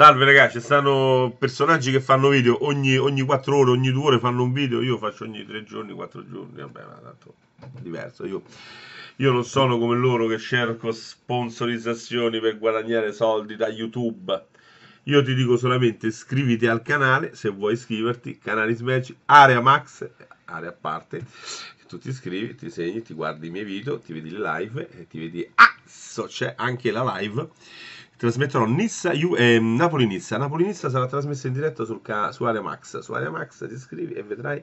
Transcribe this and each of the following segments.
Salve ragazzi, ci stanno personaggi che fanno video ogni, ogni 4 ore, ogni 2 ore fanno un video, io faccio ogni 3 giorni, 4 giorni, vabbè, ma tanto diverso. Io, io non sono come loro che cerco sponsorizzazioni per guadagnare soldi da YouTube. Io ti dico solamente iscriviti al canale, se vuoi iscriverti, canale Smash, Area Max, area a parte, tu ti iscrivi, ti segni, ti guardi i miei video, ti vedi le live e ti vedi... Ah, so, c'è anche la live trasmetterò Nizza, eh, Napoli-Nizza. Napoli-Nizza sarà trasmessa in diretta sul su Area Max. Su Area Max ti iscrivi e vedrai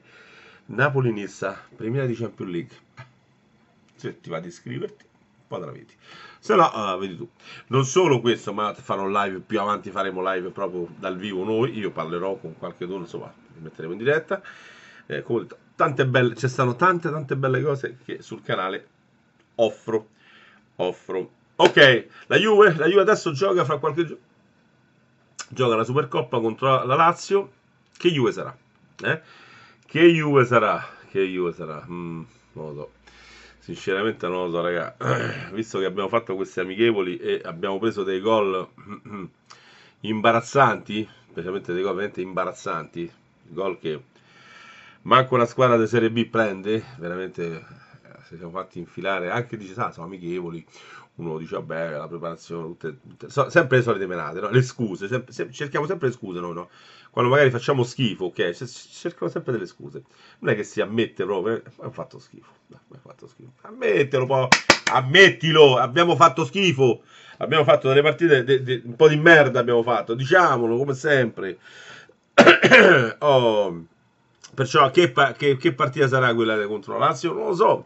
Napoli-Nizza, premiera di Champions League. Se ti va di iscriverti, poi te la vedi. Se no, uh, vedi tu. Non solo questo, ma farò live più avanti, faremo live proprio dal vivo noi. Io parlerò con qualche dono, insomma, li metteremo in diretta. Eh, come tante belle, ci stanno tante tante belle cose che sul canale offro. Offro Ok, la Juve, la Juve adesso gioca fra qualche giorno. Gioca la Supercoppa contro la Lazio. Che Juve sarà? Eh? Che Juve sarà? Che Juve sarà? Mm, non lo so. Sinceramente non lo so, raga. Visto che abbiamo fatto questi amichevoli e abbiamo preso dei gol imbarazzanti, specialmente dei gol veramente imbarazzanti, gol che manco una squadra di Serie B prende, veramente eh, si siamo fatti infilare anche dice, ah, sono amichevoli uno dice vabbè la preparazione tutte, tutte, so, sempre le solite menate no? le scuse sempre, se, cerchiamo sempre le scuse noi no? quando magari facciamo schifo ok cerchiamo sempre delle scuse non è che si ammette proprio ho eh, fatto schifo ho fatto schifo ammettelo po' ammettilo abbiamo fatto schifo abbiamo fatto delle partite de, de, un po' di merda abbiamo fatto diciamolo come sempre oh, perciò che, che, che partita sarà quella contro la Lazio non lo so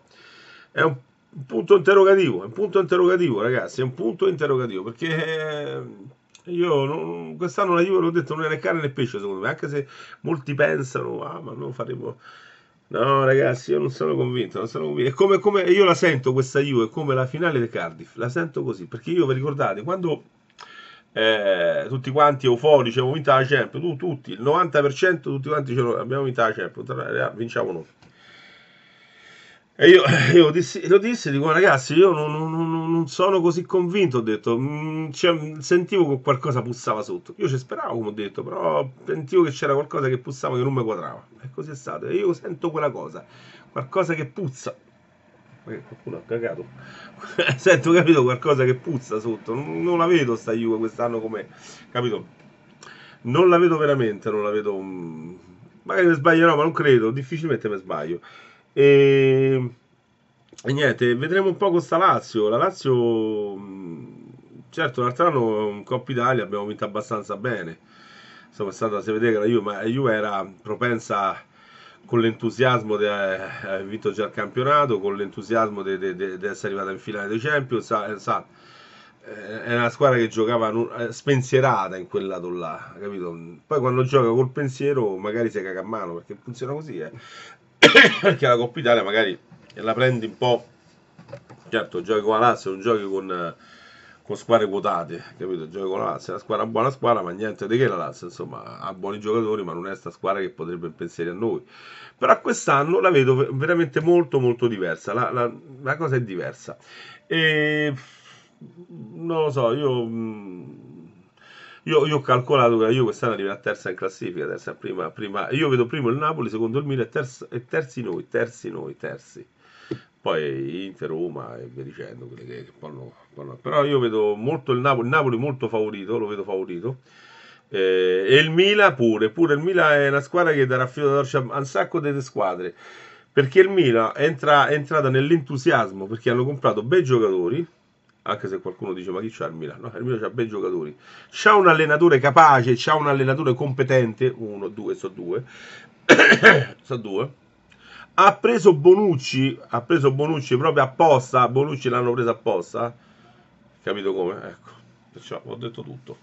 è un un punto interrogativo, un punto interrogativo ragazzi, è un punto interrogativo perché eh, io non, quest'anno la Juve l'ho detto non è né carne né pesce secondo me, anche se molti pensano ah ma non faremo no ragazzi io non sono convinto, non sono convinto. È come, come io la sento questa Juve come la finale del Cardiff, la sento così perché io vi ricordate quando eh, tutti quanti euforici abbiamo vinto la Champions tu, tutti, il 90% tutti quanti ce l'abbiamo vinto la Champions eh, vinciamo noi e io, io dissi, lo dissi, dico ragazzi, io non, non, non sono così convinto, ho detto, mm, cioè, sentivo che qualcosa pussava sotto, io ci speravo come ho detto, però sentivo che c'era qualcosa che pussava che non mi quadrava, e così è stato, e io sento quella cosa, qualcosa che puzza, eh, qualcuno ha cagato, sento, capito, qualcosa che puzza sotto, non, non la vedo sta Juve quest'anno come, capito, non la vedo veramente, non la vedo, mm, magari mi sbaglierò, ma non credo, difficilmente mi sbaglio. E, e niente, vedremo un po' con questa Lazio. La Lazio, certo, l'altro anno in Coppa Italia abbiamo vinto abbastanza bene. Insomma, è stata, se vedete, la Juve, ma la Juve era propensa con l'entusiasmo di aver eh, eh, vinto già il campionato, con l'entusiasmo di, di, di, di essere arrivata in finale dei Champions, sa, eh, sa, è una squadra che giocava spensierata in quel lato là, capito? Poi quando gioca col pensiero magari si caga a mano perché funziona così, eh perché la Coppa Italia magari la prendi un po' certo giochi con la Lazio non giochi con, con squadre quotate capito giochi con la Lazio è una squadra buona squadra ma niente di che la Lazio insomma ha buoni giocatori ma non è sta squadra che potrebbe pensare a noi però quest'anno la vedo veramente molto molto diversa la, la, la cosa è diversa e non lo so io mm, io, io ho calcolato che la Juve quest'anno arriverà terza in classifica, terza prima, prima, io vedo primo il Napoli, secondo il Milan e, e terzi noi, terzi noi, terzi. Poi Inter, Roma e via dicendo, quelle che, che parlano, parlano. però io vedo molto il Napoli, il Napoli molto favorito, lo vedo favorito. Eh, e il Milan pure, pure il Milan è una squadra che darà filo da a un sacco delle squadre perché il Milan entra, è entrata nell'entusiasmo perché hanno comprato bei giocatori anche se qualcuno dice ma chi c'ha il Milano? Il Milano ha bei giocatori, c'ha un allenatore capace, c'ha un allenatore competente, uno, due, so due, so due, ha preso Bonucci, ha preso Bonucci proprio apposta, Bonucci l'hanno preso apposta, capito come? Ecco, perciò ho detto tutto.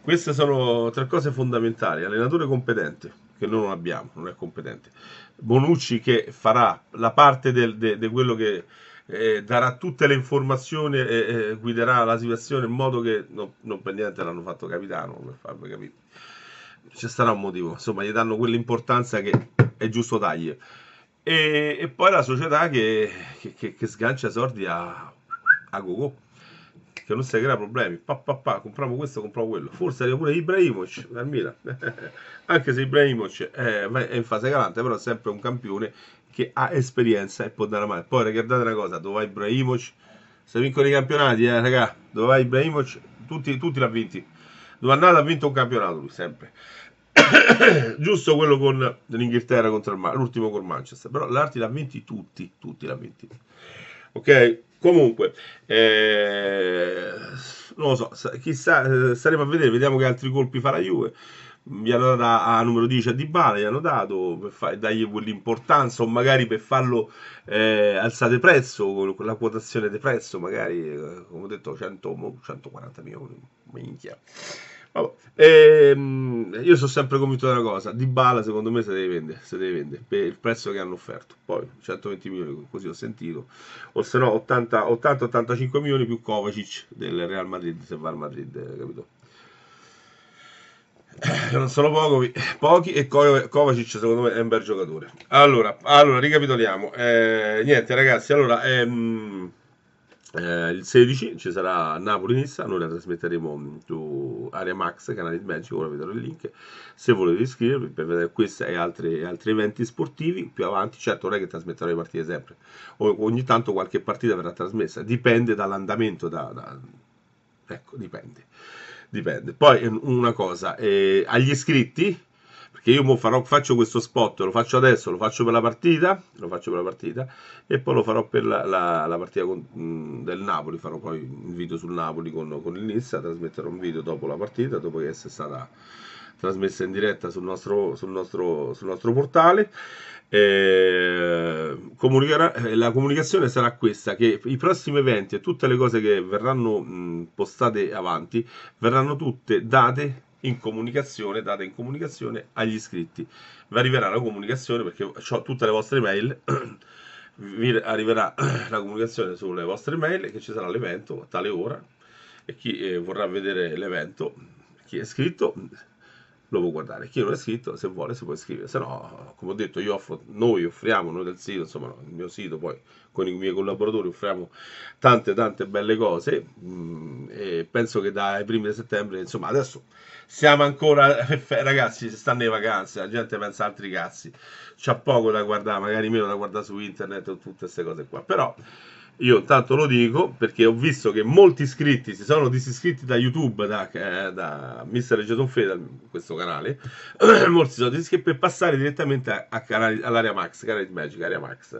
Queste sono tre cose fondamentali, allenatore competente, che noi non abbiamo, non è competente, Bonucci che farà la parte di de quello che eh, darà tutte le informazioni e eh, guiderà la situazione in modo che no, non per niente l'hanno fatto capitano, per farvi capire. Ci sarà un motivo, insomma, gli danno quell'importanza che è giusto tagli. E, e, poi la società che, che, che, che sgancia sordi a, a Gogo che non si crea problemi. Pa, pa, pa, compriamo questo, compriamo quello. Forse arriva pure Ibrahimovic dal Milan. Anche se Ibrahimovic è, in fase calante, però è sempre un campione che ha esperienza e può dare la mano. Poi ricordate una cosa, dove va Ibrahimovic? Se vincono i campionati, eh, raga, dove va Ibrahimovic? Tutti, tutti l'ha vinti. Dove Domandata ha vinto un campionato lui, sempre. Giusto quello con l'Inghilterra contro il Manchester, l'ultimo con Manchester. Però l'Arti l'ha vinti tutti, tutti l'ha vinti. Ok? Comunque, eh, non lo so, chissà, eh, staremo a vedere, vediamo che altri colpi fa la Juve gli hanno dato a numero 10 a Dybala gli hanno dato per fa- dargli quell'importanza o magari per farlo eh, alzare prezzo con la quotazione di prezzo magari eh, come ho detto 100, 140 milioni minchia ehm, io sono sempre convinto di una cosa Dybala secondo me se deve vendere se deve vendere per il prezzo che hanno offerto poi 120 milioni così ho sentito o se no 80-85 milioni più Kovacic del Real Madrid se va al Madrid capito eh, non sono poco, pochi e Kovacic secondo me è un bel giocatore allora, allora ricapitoliamo eh, niente ragazzi allora ehm, eh, il 16 ci sarà Napoli-Nissa noi la trasmetteremo mm, su Area Max canale di Magic ora vi darò il link se volete iscrivervi per vedere questi e altri, altri, eventi sportivi più avanti certo non è che trasmetterò le partite sempre o, ogni tanto qualche partita verrà trasmessa dipende dall'andamento da, da... ecco dipende dipende. Poi ehm, una cosa, eh, agli iscritti, perché io farò, faccio questo spot, lo faccio adesso, lo faccio per la partita, lo faccio per la partita e poi lo farò per la, la, la partita con, mh, del Napoli, farò poi un video sul Napoli con, con il Nizza, trasmetterò un video dopo la partita, dopo che è stata trasmessa in diretta sul nostro, sul nostro, sul nostro portale. Eh, eh, la comunicazione sarà questa, che i prossimi eventi e tutte le cose che verranno mh, postate avanti verranno tutte date in comunicazione, date in comunicazione agli iscritti. Vi arriverà la comunicazione perché ho tutte le vostre mail. vi arriverà la comunicazione sulle vostre mail che ci sarà l'evento a tale ora e chi eh, vorrà vedere l'evento, chi è iscritto lo può guardare. Chi non è iscritto, se vuole, si può iscrivere. Se no, come ho detto, io offro, noi offriamo, noi del sito, insomma, il mio sito, poi con i miei collaboratori offriamo tante, tante belle cose. Mh, mm, e penso che dai primi di settembre, insomma, adesso siamo ancora, ragazzi, si stanno in vacanze, la gente pensa altri cazzi, c'è poco da guardare, magari meno da guardare su internet o tutte queste cose qua. Però io tanto lo dico perché ho visto che molti iscritti si sono disiscritti da YouTube, da, eh, da Mr. Jason Fedal, questo canale, molti si sono disiscritti per passare direttamente a, a canali, all'area Max, Canale Magic, Area Max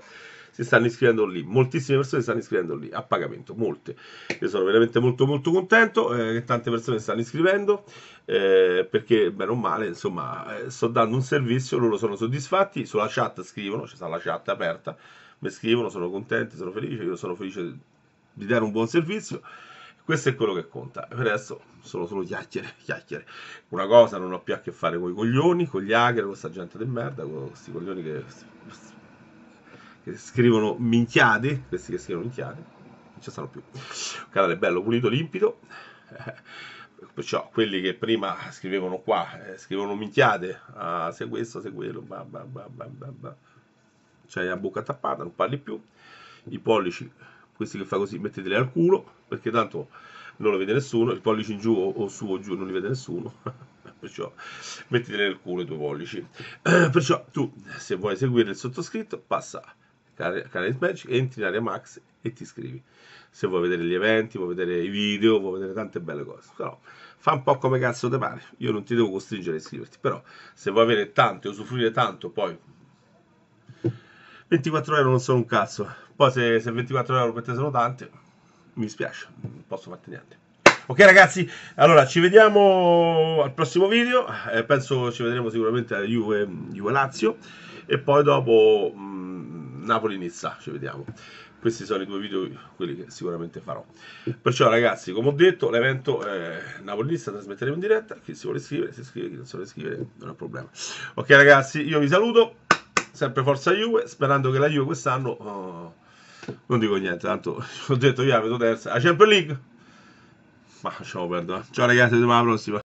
si stanno iscrivendo lì, moltissime persone si stanno iscrivendo lì a pagamento, molte. Io sono veramente molto molto contento eh, che tante persone si stanno iscrivendo eh, perché bene o male, insomma, eh, sto dando un servizio, loro sono soddisfatti, sulla chat scrivono, c'è la chat aperta mi scrivono, sono contenti, sono felice, io sono felice di dare un buon servizio. Questo è quello che conta. Per adesso sono solo chiacchiere, chiacchiere. Una cosa, non ho più a che fare con i coglioni, con gli hacker, con questa gente del merda, con questi coglioni che, che scrivono minchiate, questi che scrivono minchiate, non ci stanno più. Il canale bello, pulito, limpido. Eh, perciò quelli che prima scrivevano qua, eh, scrivono minchiate, ah, se questo, se quello, bah, bah, bah, bah, bah, bah c'hai la bocca tappata, non parli più, i pollici, questi che fa così, metteteli al culo, perché tanto non lo vede nessuno, il pollice in giù o, o su o giù non li vede nessuno, perciò metteteli nel culo i tuoi pollici. perciò tu, se vuoi seguire il sottoscritto, passa canale Magic, entri in area Max e ti iscrivi. Se vuoi vedere gli eventi, vuoi vedere i video, vuoi vedere tante belle cose. Però fa un po' come cazzo te pare. Io non ti devo costringere a iscriverti, però se vuoi avere tanto e usufruire tanto, poi 24 euro non sono un cazzo. Poi se, se 24 euro per te sono tante, mi spiace, non posso farti niente. Ok ragazzi, allora ci vediamo al prossimo video, eh, penso ci vedremo sicuramente a Juve, Juve Lazio e poi dopo mm, Napoli-Nizza ci vediamo. Questi sono i due video, quelli che sicuramente farò. Perciò ragazzi, come ho detto, l'evento è Napoli-Nizza trasmetteremo in diretta, chi si vuole iscrivere, si iscrive, chi non si vuole iscrivere non è un problema. Ok ragazzi, io vi saluto sempre forza Juve, sperando che la Juve quest'anno... Oh, non dico niente, tanto ho detto io la vedo terza. La Champions League? Ma lasciamo perdere. Ciao ragazzi, domani alla prossima.